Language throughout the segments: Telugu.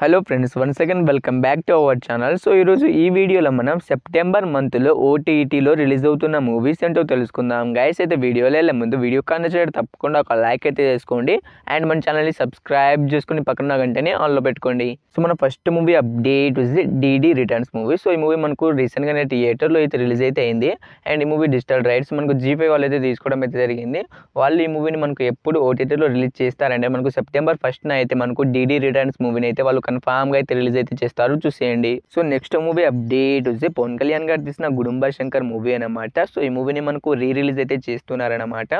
hello friends one second welcome back to our channel so ఈరోజు ఈ వీడియోలో మనం సెప్టెంబర్ మంత్లో ఓటీటీలో రిలీజ్ అవుతున్న మూవీస్ ఏంటో తెలుసుకుందాం గైస్ అయితే వీడియోలో వెళ్ళే ముందు వీడియో కన్నా చేయడం తప్పకుండా ఒక లైక్ అయితే చేసుకోండి అండ్ మన ఛానల్ని సబ్స్క్రైబ్ చేసుకుని పక్కన గంటనే ఆన్లో పెట్టుకోండి సో మన first movie update is DD returns movie so ఈ మూవీ మనకు రీసెంట్గానే థియేటర్లో అయితే రిలీజ్ అయితే అయింది అండ్ ఈ మూవీ డిజిటల్ రైట్స్ మనకు జీపే వాళ్ళు అయితే తీసుకోవడం అయితే జరిగింది వాళ్ళు ఈ మూవీని మనకు ఎప్పుడు ఓటీటీలో రిలీజ్ చేస్తారంటే మనకు సెప్టెంబర్ ఫస్ట్న అయితే మనకు డీడీ రిటర్న్స్ మూవీని అయితే వాళ్ళు కన్ఫామ్గా అయితే రిలీజ్ అయితే చేస్తారు చూసేయండి సో నెక్స్ట్ మూవీ అప్డేట్ వచ్చి పవన్ కళ్యాణ్ గారు తీసిన గుడుంబ శంకర్ మూవీ అనమాట సో ఈ మూవీని మనకు రీ రిలీజ్ అయితే చేస్తున్నారనమాట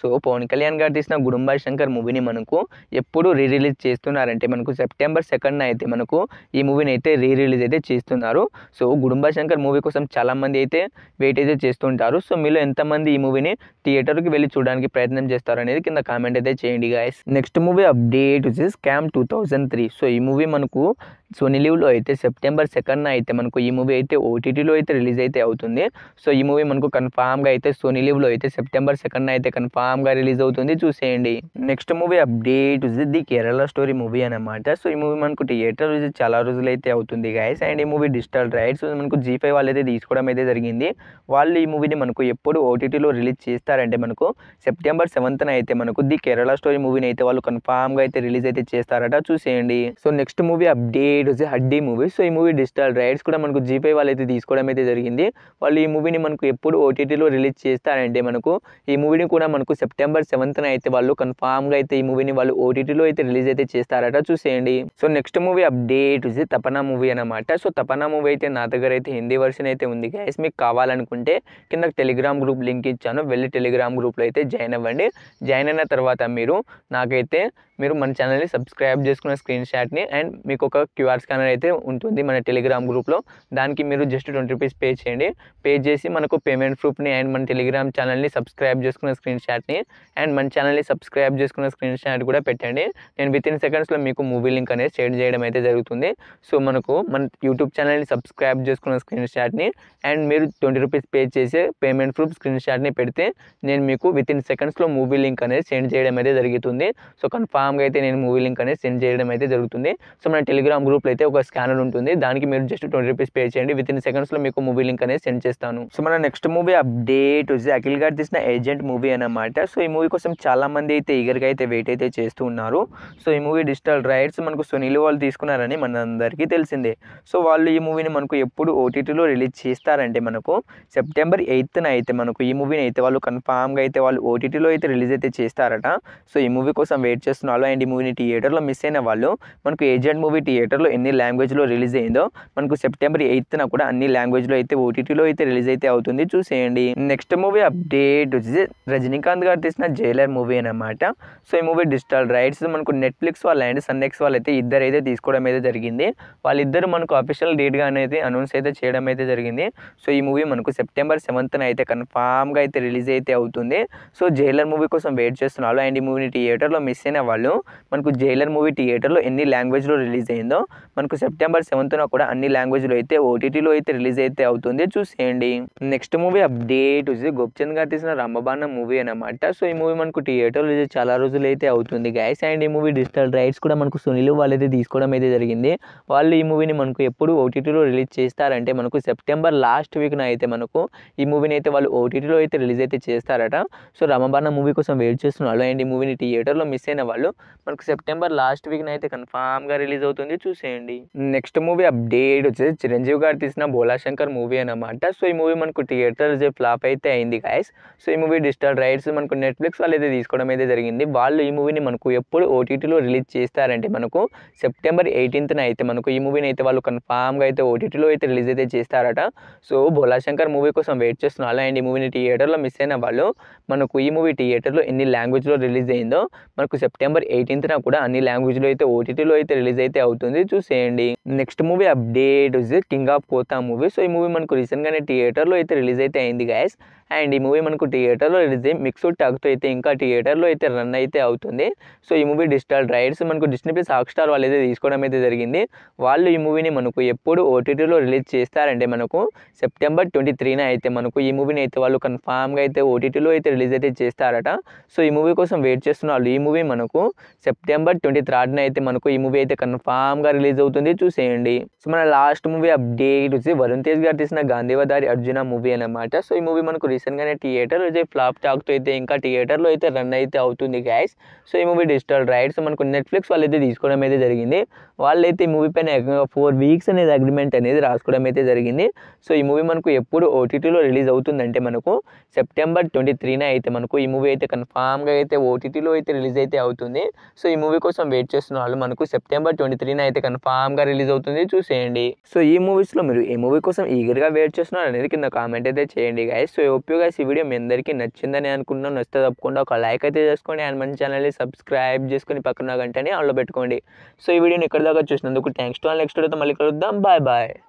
సో పవన్ కళ్యాణ్ గారు తీసిన గుడుంబ శంకర్ మూవీని మనకు ఎప్పుడు రీ రిలీజ్ చేస్తున్నారంటే మనకు సెప్టెంబర్ సెకండ్న అయితే మనకు ఈ మూవీని అయితే రీ రిలీజ్ అయితే చేస్తున్నారు సో గుడుంబ శంకర్ మూవీ కోసం చాలామంది అయితే వెయిట్ అయితే చేస్తుంటారు సో మీలో ఎంతమంది ఈ మూవీని థియేటర్కి వెళ్ళి చూడడానికి ప్రయత్నం చేస్తారు అనేది కింద కామెంట్ అయితే చేయండి గాయస్ నెక్స్ట్ మూవీ అప్డేట్ వచ్చి scam two thousand three so ఈ మూవీ మనకు సోనీ లీవ్లో అయితే సెప్టెంబర్ సెకండ్న అయితే మనకు ఈ మూవీ అయితే ఓటీటీలో అయితే రిలీజ్ అయితే అవుతుంది సో ఈ మూవీ మనకు కన్ఫామ్గా అయితే సోనీ లీవ్లో అయితే సెప్టెంబర్ సెకండ్న అయితే కన్ఫామ్గా రిలీజ్ అవుతుంది చూసేయండి next movie update the Kerala story movie అనమాట సో ఈ మూవీ మనకు థియేటర్ రిలీజ్ చాలా రోజులు అయితే అవుతుంది గాయస్ అండ్ ఈ మూవీ డిజిటల్ రైట్స్ మనకు జీ ఫైవ్ వాళ్ళు అయితే తీసుకోవడం అయితే జరిగింది వాళ్ళు ఈ మూవీని మనకు ఎప్పుడు ఓటీటీలో రిలీజ్ చేస్తారంటే మనకు సెప్టెంబర్ సెవెంత్న అయితే మనకు ది కేరళ స్టోరీ మూవీని అయితే వాళ్ళు కన్ఫామ్గా అయితే రిలీజ్ అయితే చేస్తారట చూసేయండి so next movie update eight వచ్చి హడ్డీ మూవీ సో ఈ మూవీ డిజిటల్ రైట్స్ కూడా మనకు జీపే వాళ్ళు అయితే తీసుకోవడం అయితే జరిగింది వాళ్ళు ఈ మూవీని మనకు ఎప్పుడు ఓటీటీలో రిలీజ్ చేస్తారంటే మనకు ఈ మూవీని కూడా మనకు సెప్టెంబర్ సెవెంత్న అయితే వాళ్ళు కన్ఫామ్గా అయితే ఈ మూవీని వాళ్ళు ఓటీటీలో అయితే రిలీజ్ అయితే చేస్తారట చూసేయండి సో నెక్స్ట్ మూవీ అప్డేట్ వచ్చి తపనా మూవీ అనమాట సో తపనా మూవీ అయితే నా దగ్గర అయితే హిందీ వర్షన్ అయితే ఉంది గైస్ మీకు కావాలనుకుంటే కింద టెలిగ్రామ్ గ్రూప్ లింక్ ఇచ్చాను వెళ్ళి టెలిగ్రామ్ గ్రూప్లో అయితే జాయిన్ అవ్వండి జాయిన్ అయిన తర్వాత మీరు నాకైతే మీరు మన ఛానల్ని సబ్స్క్రైబ్ చేసుకున్న స్క్రీన్ షాట్ని అండ్ మీకు ఒక క్యూ క్యూఆర్ స్కానర్ అయితే ఉంటుంది మన టెలిగ్రామ్ గ్రూప్లో దానికి మీరు జస్ట్ ట్వంటీ రూపీస్ పే చేయండి పే చేసి మనకు పేమెంట్ ప్రూఫ్ని అండ్ మన టెలిగ్రామ్ ఛానల్ని సబ్స్క్రైబ్ చేసుకున్న స్క్రీన్ షాట్ని అండ్ మన ఛానల్ని సబ్స్క్రైబ్ చేసుకున్న స్క్రీన్ షాట్ కూడా పెట్టండి నేను విత్ ఇన్ సెకండ్స్లో మీకు మూవీ లింక్ అనేది షేర్ చేయడం అయితే జరుగుతుంది సో మనకు మన యూట్యూబ్ ఛానల్ని సబ్స్క్రైబ్ చేసుకున్న స్క్రీన్ షాట్ని అండ్ మీరు ట్వంటీ రూపీస్ పే చేసి పేమెంట్ ప్రూఫ్ స్క్రీన్ షాట్ని పెడితే నేను మీకు విత్ ఇన్ సెకండ్స్లో మూవీ లింక్ అనేది సెండ్ చేయడం అయితే జరుగుతుంది సో కన్ఫామ్గా అయితే నేను మూవీ లింక్ అనేది సెండ్ చేయడం అయితే జరుగుతుంది సో మన టెలిగ్రామ్ గ్రూప్ గ్రూప్లో అయితే ఒక స్కానర్ ఉంటుంది దానికి మీరు జస్ట్ ట్వంటీ రూపీస్ పే చేయండి విత్ ఇన్ సెకండ్స్లో మీకు మూవీ లింక్ అనేది సెండ్ చేస్తాను సో మన నెక్స్ట్ మూవీ అప్డేట్ వచ్చి అఖిల్ గారు తీసిన ఏజెంట్ మూవీ అనమాట సో ఈ మూవీ కోసం చాలా మంది అయితే ఈగర్గా అయితే వెయిట్ అయితే చేస్తూ ఉన్నారు సో ఈ మూవీ డిజిటల్ రైట్స్ మనకు సునీల్ వాళ్ళు తీసుకున్నారని మనందరికీ తెలిసిందే సో వాళ్ళు ఈ మూవీని మనకు ఎప్పుడు ఓటీటీలో రిలీజ్ చేస్తారంటే మనకు సెప్టెంబర్ ఎయిత్న అయితే మనకు ఈ మూవీని అయితే వాళ్ళు కన్ఫామ్గా అయితే వాళ్ళు ఓటీటీలో అయితే రిలీజ్ అయితే చేస్తారట సో ఈ మూవీ కోసం వెయిట్ చేస్తున్న వాళ్ళు అండ్ ఈ మూవీని థియేటర్లో మిస్ అయిన వాళ్ళు మనకు ఏజెంట్ మూవీ థియేటర్లో సెప్టెంబర్లో ఎన్ని లాంగ్వేజ్లో రిలీజ్ అయిందో మనకు సెప్టెంబర్ ఎయిత్న కూడా అన్ని లాంగ్వేజ్లో అయితే ఓటీటీలో అయితే రిలీజ్ అయితే అవుతుంది చూసేయండి నెక్స్ట్ మూవీ అప్డేట్ వచ్చి రజనీకాంత్ గారు తీసిన జైలర్ మూవీ అనమాట సో ఈ మూవీ డిజిటల్ రైట్స్ మనకు నెట్ఫ్లిక్స్ వాళ్ళు అండ్ సన్నెక్స్ వాళ్ళు అయితే ఇద్దరు అయితే తీసుకోవడం అయితే జరిగింది వాళ్ళిద్దరు మనకు అఫీషియల్ డేట్గా అనేది అనౌన్స్ అయితే చేయడం అయితే జరిగింది సో ఈ మూవీ మనకు సెప్టెంబర్ సెవెంత్న అయితే కన్ఫామ్గా అయితే రిలీజ్ అయితే అవుతుంది సో జైలర్ మూవీ కోసం వెయిట్ చేస్తున్నారు అండ్ ఈ మూవీని థియేటర్లో మిస్ అయిన వాళ్ళు మనకు జైలర్ మూవీ థియేటర్లో ఎన్ని లాంగ్వేజ్లో రిలీజ్ అయిందో మనకు సెప్టెంబర్ సెవెంత్న కూడా అన్ని లాంగ్వేజ్లో అయితే ఓటీటీలో అయితే రిలీజ్ అయితే అవుతుంది చూసేయండి నెక్స్ట్ మూవీ అప్డేట్ వచ్చి గోప్చంద్ గారు తీసిన రమ్మబాన్న మూవీ అనమాట సో ఈ మూవీ మనకు థియేటర్ రిలీజ్ చాలా రోజులు అయితే అవుతుంది గ్యాస్ అండ్ ఈ మూవీ డిజిటల్ రైట్స్ కూడా మనకు సునీల్ వాళ్ళైతే తీసుకోవడం అయితే జరిగింది వాళ్ళు ఈ మూవీని మనకు ఎప్పుడు ఓటీటీలో రిలీజ్ చేస్తారంటే మనకు సెప్టెంబర్ లాస్ట్ వీక్న అయితే మనకు ఈ మూవీని అయితే వాళ్ళు ఓటీటీలో అయితే రిలీజ్ అయితే చేస్తారట సో రమబాన్న మూవీ కోసం వెయిట్ చేస్తున్న వాళ్ళు అండ్ ఈ మూవీని థియేటర్లో మిస్ అయిన వాళ్ళు మనకు సెప్టెంబర్ లాస్ట్ వీక్న అయితే కన్ఫామ్గా రిలీజ్ అవుతుంది చూసి చేయండి నెక్స్ట్ మూవీ అప్డేట్ వచ్చేసి చిరంజీవి గారు తీసిన బోలాశంకర్ మూవీ అనమాట సో ఈ మూవీ మనకు థియేటర్ ఫ్లాప్ అయితే అయింది గాయస్ సో ఈ మూవీ డిజిటల్ రైట్స్ మనకు నెట్ఫ్లిక్స్ వాళ్ళు అయితే తీసుకోవడం అయితే జరిగింది వాళ్ళు ఈ మూవీని మనకు ఎప్పుడు ఓటీటీలో రిలీజ్ చేస్తారంటే మనకు సెప్టెంబర్ ఎయిటీన్త్న అయితే మనకు ఈ మూవీని అయితే వాళ్ళు కన్ఫామ్గా అయితే ఓటీటీలో అయితే రిలీజ్ అయితే చేస్తారట సో బోలాశంకర్ మూవీ కోసం వెయిట్ చేస్తున్నారు అండ్ ఈ మూవీని థియేటర్లో మిస్ అయిన వాళ్ళు మనకు ఈ మూవీ థియేటర్లో ఎన్ని లాంగ్వేజ్లో రిలీజ్ అయిందో మనకు సెప్టెంబర్ ఎయిటీన్త్న కూడా అన్ని లాంగ్వేజ్లో అయితే ఓటీటీలో అయితే రిలీజ్ అయితే అవుతుంది చూసేయండి next movie update is king of Kotha movie so ఈ మూవీ మనకు రీసెంట్గానే థియేటర్లో అయితే రిలీజ్ అయితే అయింది గాయస్ అండ్ ఈ మూవీ మనకు థియేటర్లో రిలీజ్ అయ్యి మిక్స్డ్ టాక్తో అయితే ఇంకా థియేటర్లో అయితే రన్ అయితే అవుతుంది సో ఈ మూవీ డిజిటల్ రైడ్స్ మనకు డిస్నీ ప్లస్ స్టార్ వాళ్ళు అయితే తీసుకోవడం అయితే జరిగింది వాళ్ళు ఈ మూవీని మనకు ఎప్పుడు ఓటీటీలో రిలీజ్ చేస్తారంటే మనకు సెప్టెంబర్ ట్వంటీ త్రీన అయితే మనకు ఈ మూవీని అయితే వాళ్ళు కన్ఫామ్గా అయితే ఓటీటీలో అయితే రిలీజ్ అయితే చేస్తారట సో ఈ మూవీ కోసం వెయిట్ చేస్తున్న వాళ్ళు ఈ మూవీ మనకు సెప్టెంబర్ ట్వంటీ థర్డ్న అయితే మనకు ఈ మూవీ అయితే కన్ఫామ్గా గా రిలీజ్ అవుతుంది చూసేయండి సో మన లాస్ట్ మూవీ అప్డేట్ వచ్చి వరుణ్ తేజ్ గారు తీసిన గాంధీవదారి అర్జున మూవీ అనమాట సో ఈ మూవీ మనకు రీసెంట్గానే థియేటర్ వచ్చి ఫ్లాప్ టాక్తో అయితే ఇంకా థియేటర్లో అయితే రన్ అయితే అవుతుంది గ్యాస్ సో ఈ మూవీ డిజిటల్ రైట్స్ మనకు నెట్ఫ్లిక్స్ వాళ్ళు అయితే తీసుకోవడం అయితే జరిగింది వాళ్ళైతే ఈ మూవీ పైన ఫోర్ వీక్స్ అనేది అగ్రిమెంట్ అనేది రాసుకోవడం అయితే జరిగింది సో ఈ మూవీ మనకు ఎప్పుడు ఓటీటీలో రిలీజ్ అవుతుందంటే మనకు సెప్టెంబర్ ట్వంటీ త్రీన అయితే మనకు ఈ మూవీ అయితే కన్ఫామ్గా అయితే ఓటీటీలో అయితే రిలీజ్ అయితే అవుతుంది సో ఈ మూవీ కోసం వెయిట్ చేస్తున్న వాళ్ళు మనకు సెప్టెంబర్ ట్వంటీ త్రీన అయితే కన్ఫామ్గా రిలీజ్ అవుతుంది చూసేయండి సో ఈ మూవీస్లో మీరు ఏ మూవీ కోసం గా వెయిట్ చేస్తున్నారు అనేది కింద కామెంట్ అయితే చేయండి గాయస్ సో ఓపీ గా ఈ వీడియో మీ అందరికి నచ్చిందని అనుకున్నాను నచ్చితే తప్పకుండా ఒక లైక్ అయితే చేసుకోండి అండ్ మన ఛానల్ని సబ్స్క్రైబ్ చేసుకుని పక్కన గంటని అందులో పెట్టుకోండి సో ఈ వీడియోని ఇక్కడ దాకా చూసినందుకు థ్యాంక్స్ టు నెక్స్ట్ అయితే మళ్ళీ కలుద్దాం బాయ్ బాయ్